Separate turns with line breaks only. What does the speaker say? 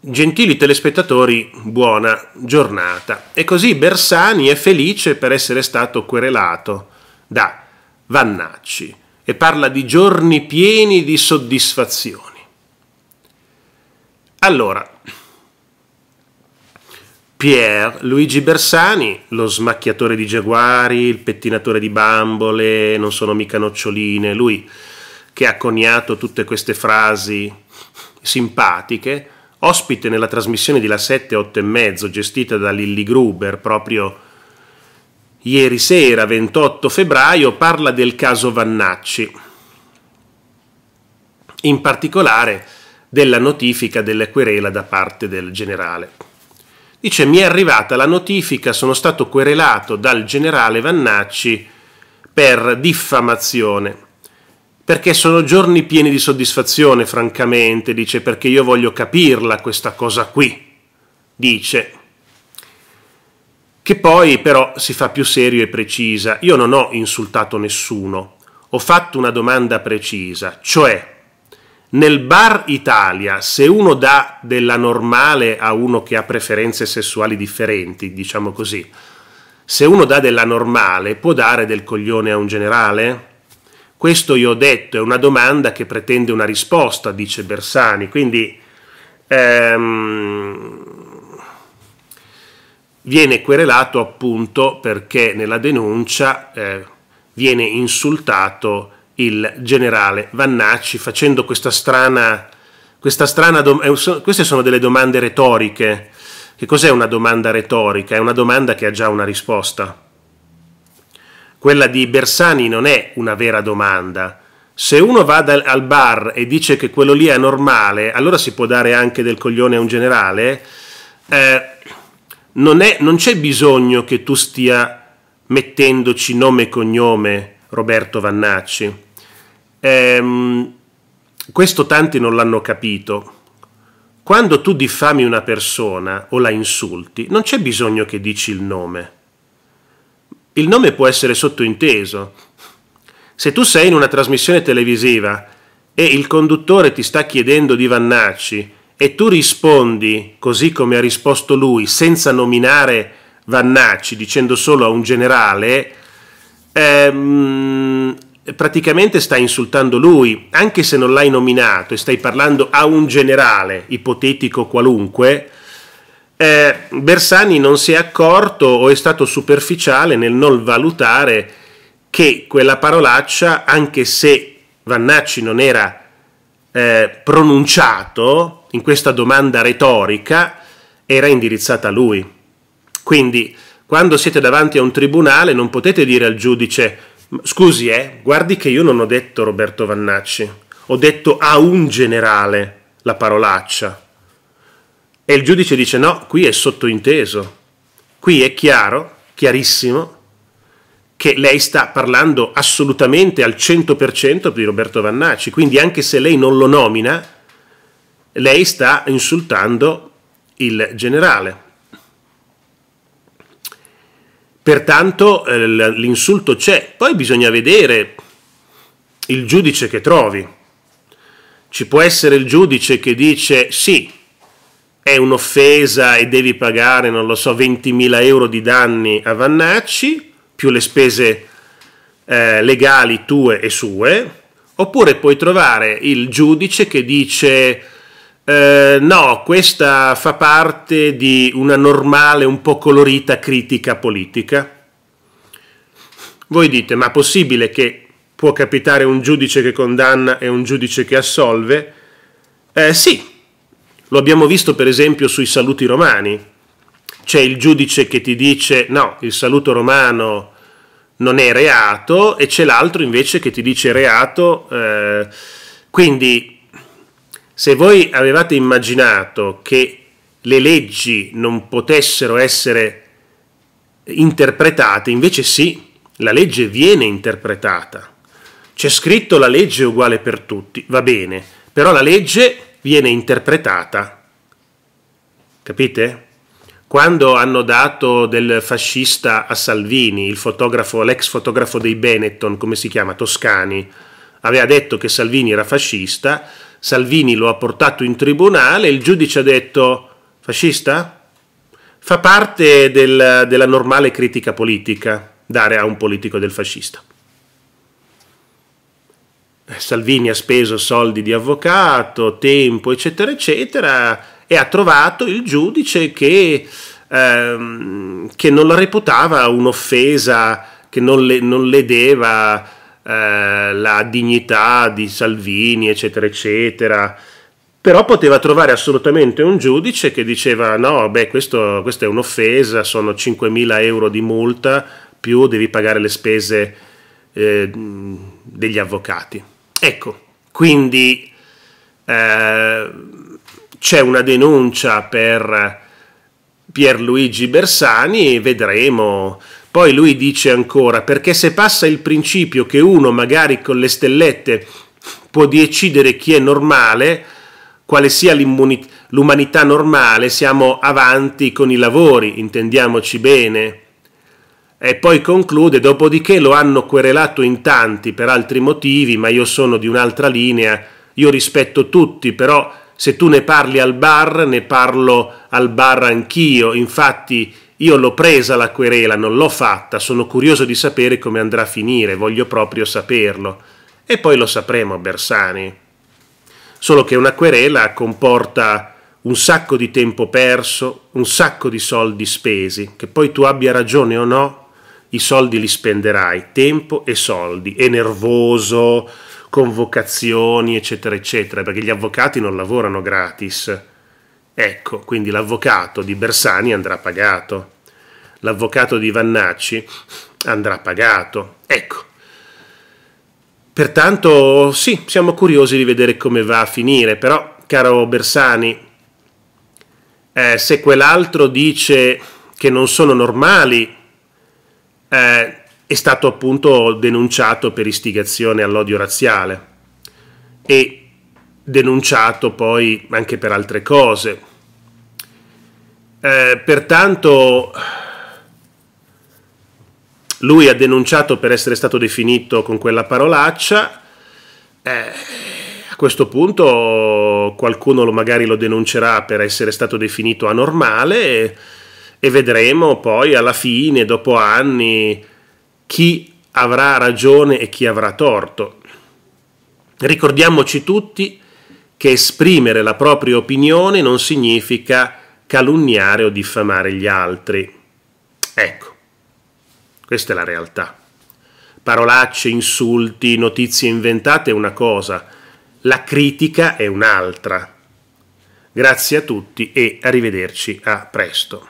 Gentili telespettatori, buona giornata. E così Bersani è felice per essere stato querelato da Vannacci e parla di giorni pieni di soddisfazioni. Allora, Pier Luigi Bersani, lo smacchiatore di giaguari, il pettinatore di bambole, non sono mica noccioline, lui che ha coniato tutte queste frasi simpatiche, Ospite nella trasmissione di La 7, 8 e mezzo, gestita da Lilly Gruber proprio ieri sera, 28 febbraio, parla del caso Vannacci, in particolare della notifica della querela da parte del generale. Dice: Mi è arrivata la notifica, sono stato querelato dal generale Vannacci per diffamazione perché sono giorni pieni di soddisfazione, francamente, dice, perché io voglio capirla questa cosa qui, dice. Che poi però si fa più serio e precisa. Io non ho insultato nessuno, ho fatto una domanda precisa, cioè nel bar Italia, se uno dà della normale a uno che ha preferenze sessuali differenti, diciamo così, se uno dà della normale, può dare del coglione a un generale? Questo io ho detto, è una domanda che pretende una risposta, dice Bersani, quindi ehm, viene querelato appunto perché nella denuncia eh, viene insultato il generale Vannacci facendo questa strana, questa strana eh, queste sono delle domande retoriche. Che cos'è una domanda retorica? È una domanda che ha già una risposta. Quella di Bersani non è una vera domanda. Se uno va dal, al bar e dice che quello lì è normale, allora si può dare anche del coglione a un generale. Eh, non, è, non c'è bisogno che tu stia mettendoci nome e cognome Roberto Vannacci. Eh, questo tanti non l'hanno capito. Quando tu diffami una persona o la insulti, non c'è bisogno che dici il nome il nome può essere sottointeso. Se tu sei in una trasmissione televisiva e il conduttore ti sta chiedendo di Vannacci e tu rispondi così come ha risposto lui, senza nominare Vannacci, dicendo solo a un generale, ehm, praticamente stai insultando lui, anche se non l'hai nominato e stai parlando a un generale, ipotetico qualunque, eh, Bersani non si è accorto o è stato superficiale nel non valutare che quella parolaccia, anche se Vannacci non era eh, pronunciato in questa domanda retorica, era indirizzata a lui. Quindi, quando siete davanti a un tribunale, non potete dire al giudice: Scusi, eh, guardi che io non ho detto Roberto Vannacci, ho detto a un generale la parolaccia e il giudice dice no, qui è sottointeso, qui è chiaro, chiarissimo, che lei sta parlando assolutamente al 100% di Roberto Vannacci, quindi anche se lei non lo nomina, lei sta insultando il generale. Pertanto eh, l'insulto c'è, poi bisogna vedere il giudice che trovi. Ci può essere il giudice che dice sì, è un'offesa e devi pagare, non lo so, 20.000 euro di danni a Vannacci, più le spese eh, legali tue e sue, oppure puoi trovare il giudice che dice eh, no, questa fa parte di una normale, un po' colorita critica politica. Voi dite, ma possibile che può capitare un giudice che condanna e un giudice che assolve? Eh, sì, lo abbiamo visto per esempio sui saluti romani. C'è il giudice che ti dice no, il saluto romano non è reato e c'è l'altro invece che ti dice reato. Eh, quindi se voi avevate immaginato che le leggi non potessero essere interpretate, invece sì, la legge viene interpretata. C'è scritto la legge è uguale per tutti, va bene, però la legge viene interpretata. Capite? Quando hanno dato del fascista a Salvini, il fotografo, l'ex fotografo dei Benetton, come si chiama, Toscani, aveva detto che Salvini era fascista, Salvini lo ha portato in tribunale, il giudice ha detto fascista? Fa parte del, della normale critica politica dare a un politico del fascista. Salvini ha speso soldi di avvocato, tempo, eccetera, eccetera, e ha trovato il giudice che, ehm, che non la reputava un'offesa, che non, le, non ledeva eh, la dignità di Salvini, eccetera, eccetera. Però poteva trovare assolutamente un giudice che diceva no, beh, questo, questa è un'offesa, sono 5.000 euro di multa, più devi pagare le spese eh, degli avvocati. Ecco, quindi eh, c'è una denuncia per Pierluigi Bersani vedremo. Poi lui dice ancora, perché se passa il principio che uno magari con le stellette può decidere chi è normale, quale sia l'umanità normale, siamo avanti con i lavori, intendiamoci bene. E poi conclude, dopodiché lo hanno querelato in tanti per altri motivi, ma io sono di un'altra linea, io rispetto tutti, però se tu ne parli al bar, ne parlo al bar anch'io, infatti io l'ho presa la querela, non l'ho fatta, sono curioso di sapere come andrà a finire, voglio proprio saperlo. E poi lo sapremo, Bersani. Solo che una querela comporta un sacco di tempo perso, un sacco di soldi spesi, che poi tu abbia ragione o no, i soldi li spenderai, tempo e soldi, e nervoso, convocazioni, eccetera, eccetera, perché gli avvocati non lavorano gratis. Ecco, quindi l'avvocato di Bersani andrà pagato, l'avvocato di Vannacci andrà pagato. Ecco. Pertanto sì, siamo curiosi di vedere come va a finire, però caro Bersani, eh, se quell'altro dice che non sono normali eh, è stato appunto denunciato per istigazione all'odio razziale e denunciato poi anche per altre cose. Eh, pertanto lui ha denunciato per essere stato definito con quella parolaccia. Eh, a questo punto qualcuno lo magari lo denuncerà per essere stato definito anormale e vedremo poi alla fine, dopo anni, chi avrà ragione e chi avrà torto. Ricordiamoci tutti che esprimere la propria opinione non significa calunniare o diffamare gli altri. Ecco, questa è la realtà. Parolacce, insulti, notizie inventate è una cosa, la critica è un'altra. Grazie a tutti e arrivederci a presto.